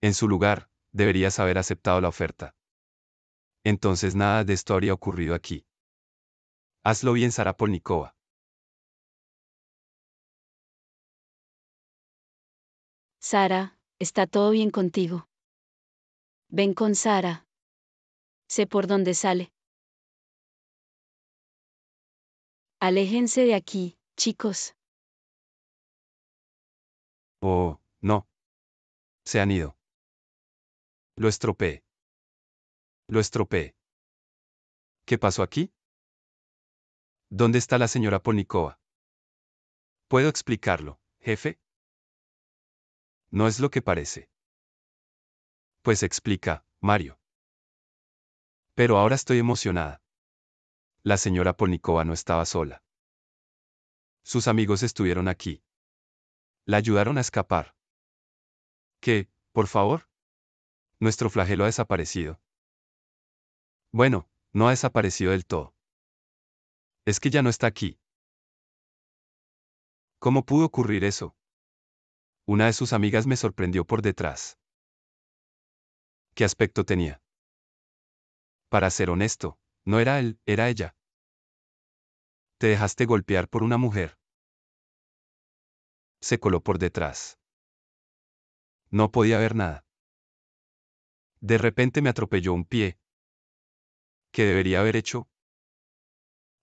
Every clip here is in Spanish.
En su lugar, deberías haber aceptado la oferta. Entonces nada de esto habría ocurrido aquí. Hazlo bien, Sara Polnikova. Sara, está todo bien contigo. Ven con Sara. Sé por dónde sale. Aléjense de aquí, chicos. Oh, no. Se han ido. Lo estropeé. Lo estropeé. ¿Qué pasó aquí? ¿Dónde está la señora Polnikova? Puedo explicarlo, jefe. No es lo que parece. Pues explica, Mario. Pero ahora estoy emocionada. La señora Polnikova no estaba sola. Sus amigos estuvieron aquí. La ayudaron a escapar. ¿Qué, por favor? nuestro flagelo ha desaparecido. Bueno, no ha desaparecido del todo. Es que ya no está aquí. ¿Cómo pudo ocurrir eso? Una de sus amigas me sorprendió por detrás. ¿Qué aspecto tenía? Para ser honesto, no era él, era ella. Te dejaste golpear por una mujer. Se coló por detrás. No podía ver nada. De repente me atropelló un pie. ¿Qué debería haber hecho?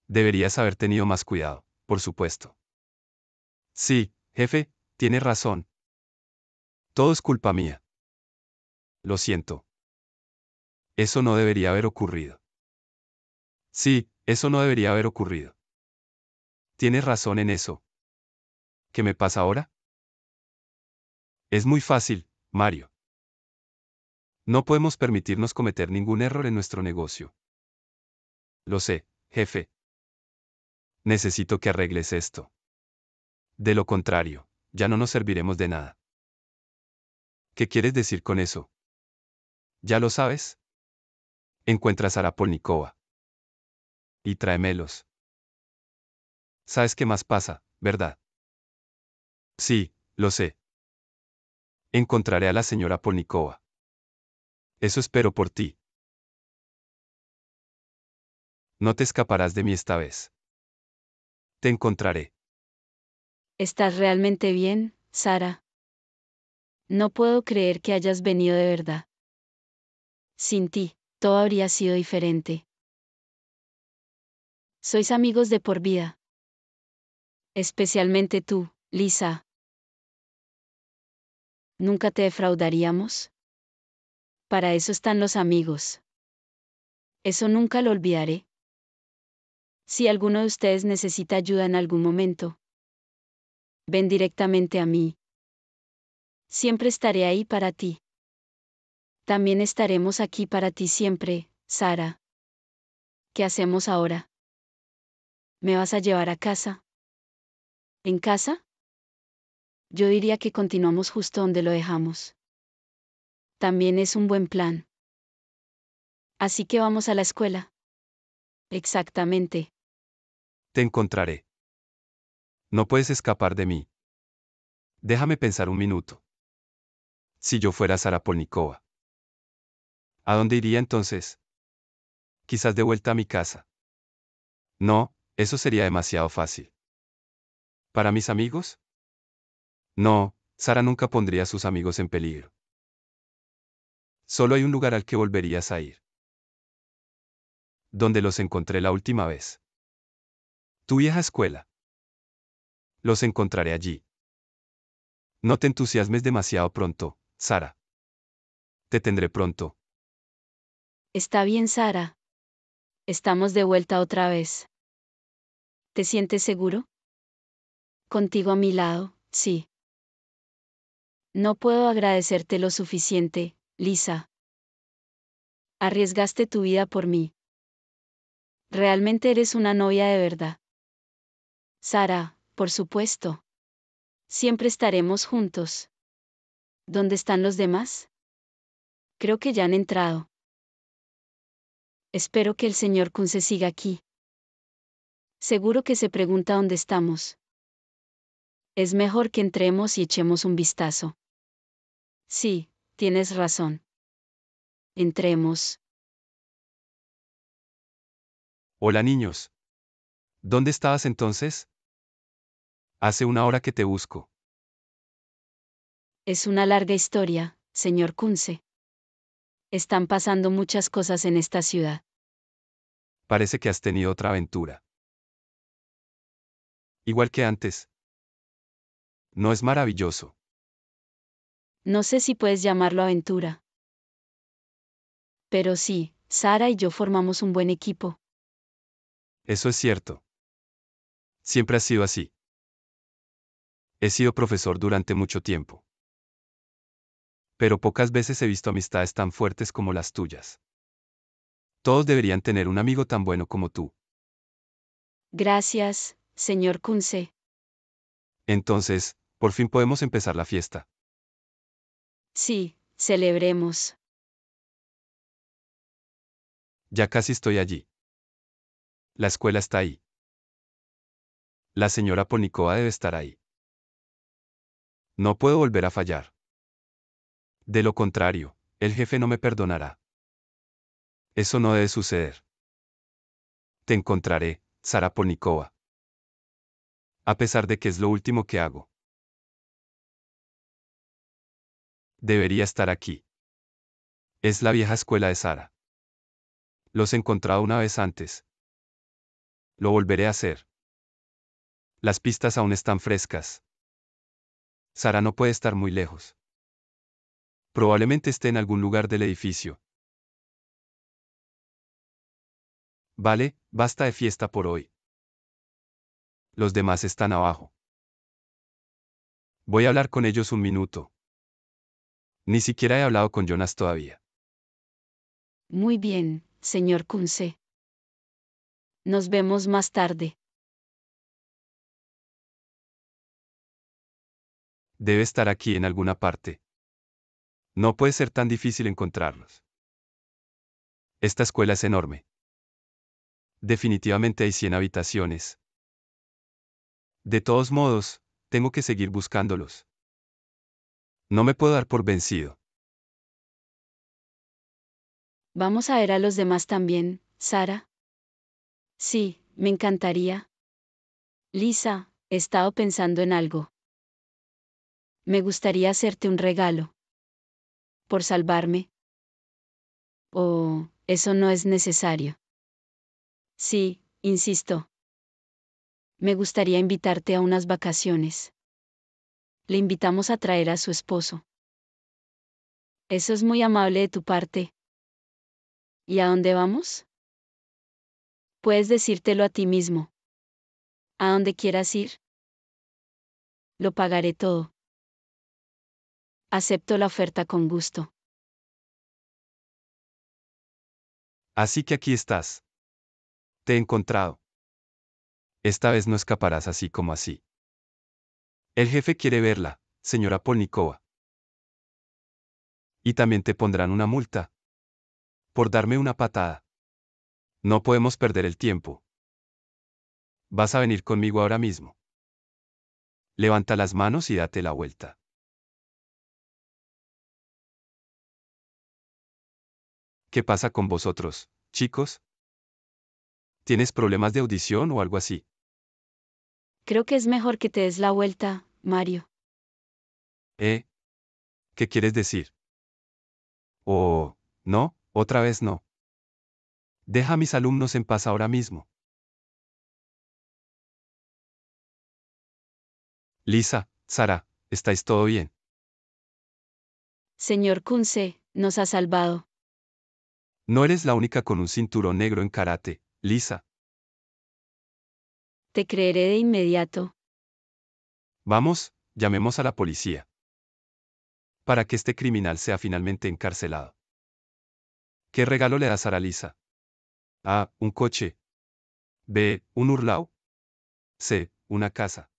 Deberías haber tenido más cuidado, por supuesto. Sí, jefe, tiene razón. Todo es culpa mía. Lo siento. Eso no debería haber ocurrido. Sí, eso no debería haber ocurrido. Tienes razón en eso. ¿Qué me pasa ahora? Es muy fácil, Mario. No podemos permitirnos cometer ningún error en nuestro negocio. Lo sé, jefe. Necesito que arregles esto. De lo contrario, ya no nos serviremos de nada. ¿Qué quieres decir con eso? ¿Ya lo sabes? Encuentras a Polnikova. Y tráemelos. ¿Sabes qué más pasa, verdad? Sí, lo sé. Encontraré a la señora Polnikova. Eso espero por ti. No te escaparás de mí esta vez. Te encontraré. ¿Estás realmente bien, Sara? No puedo creer que hayas venido de verdad. Sin ti, todo habría sido diferente. Sois amigos de por vida. Especialmente tú, Lisa. ¿Nunca te defraudaríamos? Para eso están los amigos. Eso nunca lo olvidaré. Si alguno de ustedes necesita ayuda en algún momento, ven directamente a mí. Siempre estaré ahí para ti. También estaremos aquí para ti siempre, Sara. ¿Qué hacemos ahora? ¿Me vas a llevar a casa? ¿En casa? Yo diría que continuamos justo donde lo dejamos. También es un buen plan. Así que vamos a la escuela. Exactamente. Te encontraré. No puedes escapar de mí. Déjame pensar un minuto. Si yo fuera Sara Polnikova. ¿A dónde iría entonces? Quizás de vuelta a mi casa. No, eso sería demasiado fácil. ¿Para mis amigos? No, Sara nunca pondría a sus amigos en peligro. Solo hay un lugar al que volverías a ir. Donde los encontré la última vez. Tu vieja escuela. Los encontraré allí. No te entusiasmes demasiado pronto, Sara. Te tendré pronto. Está bien, Sara. Estamos de vuelta otra vez. ¿Te sientes seguro? Contigo a mi lado, sí. No puedo agradecerte lo suficiente, Lisa. Arriesgaste tu vida por mí. Realmente eres una novia de verdad. Sara, por supuesto. Siempre estaremos juntos. ¿Dónde están los demás? Creo que ya han entrado. Espero que el señor se siga aquí. Seguro que se pregunta dónde estamos. Es mejor que entremos y echemos un vistazo. Sí, Tienes razón. Entremos. Hola niños. ¿Dónde estabas entonces? Hace una hora que te busco. Es una larga historia, señor Kunze. Están pasando muchas cosas en esta ciudad. Parece que has tenido otra aventura. Igual que antes. ¿No es maravilloso? no sé si puedes llamarlo aventura. Pero sí, Sara y yo formamos un buen equipo. Eso es cierto. Siempre ha sido así. He sido profesor durante mucho tiempo. Pero pocas veces he visto amistades tan fuertes como las tuyas. Todos deberían tener un amigo tan bueno como tú. Gracias, señor Kunze. Entonces, por fin podemos empezar la fiesta. Sí, celebremos. Ya casi estoy allí. La escuela está ahí. La señora Ponicoa debe estar ahí. No puedo volver a fallar. De lo contrario, el jefe no me perdonará. Eso no debe suceder. Te encontraré, Sara A pesar de que es lo último que hago. debería estar aquí. Es la vieja escuela de Sara. Los he encontrado una vez antes. Lo volveré a hacer. Las pistas aún están frescas. Sara no puede estar muy lejos. Probablemente esté en algún lugar del edificio. Vale, basta de fiesta por hoy. Los demás están abajo. Voy a hablar con ellos un minuto. Ni siquiera he hablado con Jonas todavía. Muy bien, señor Kunze. Nos vemos más tarde. Debe estar aquí en alguna parte. No puede ser tan difícil encontrarlos. Esta escuela es enorme. Definitivamente hay cien habitaciones. De todos modos, tengo que seguir buscándolos. No me puedo dar por vencido. Vamos a ver a los demás también, Sara. Sí, me encantaría. Lisa, he estado pensando en algo. Me gustaría hacerte un regalo. Por salvarme. Oh, eso no es necesario. Sí, insisto. Me gustaría invitarte a unas vacaciones le invitamos a traer a su esposo. Eso es muy amable de tu parte. ¿Y a dónde vamos? Puedes decírtelo a ti mismo. A dónde quieras ir. Lo pagaré todo. Acepto la oferta con gusto. Así que aquí estás. Te he encontrado. Esta vez no escaparás así como así. El jefe quiere verla, señora Polnikova. Y también te pondrán una multa. Por darme una patada. No podemos perder el tiempo. Vas a venir conmigo ahora mismo. Levanta las manos y date la vuelta. ¿Qué pasa con vosotros, chicos? ¿Tienes problemas de audición o algo así? Creo que es mejor que te des la vuelta, Mario. ¿Eh? ¿Qué quieres decir? Oh, no, otra vez no. Deja a mis alumnos en paz ahora mismo. Lisa, Sara, ¿estáis todo bien? Señor Kunze, nos ha salvado. No eres la única con un cinturón negro en karate, Lisa. Te creeré de inmediato. Vamos, llamemos a la policía. Para que este criminal sea finalmente encarcelado. ¿Qué regalo le das a Lisa? A. Un coche. B. Un hurlao. C. Una casa.